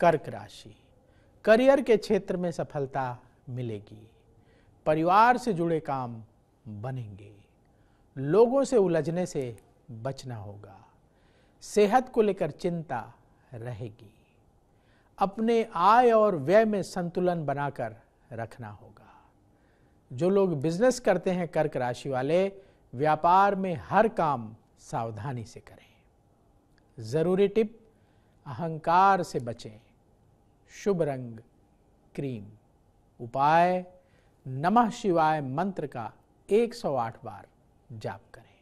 कर्क राशि करियर के क्षेत्र में सफलता मिलेगी परिवार से जुड़े काम बनेंगे लोगों से उलझने से बचना होगा सेहत को लेकर चिंता रहेगी अपने आय और व्यय में संतुलन बनाकर रखना होगा जो लोग बिजनेस करते हैं कर्क राशि वाले व्यापार में हर काम सावधानी से करें जरूरी टिप अहंकार से बचें शुभ रंग क्रीम उपाय नमः शिवाय मंत्र का 108 बार जाप करें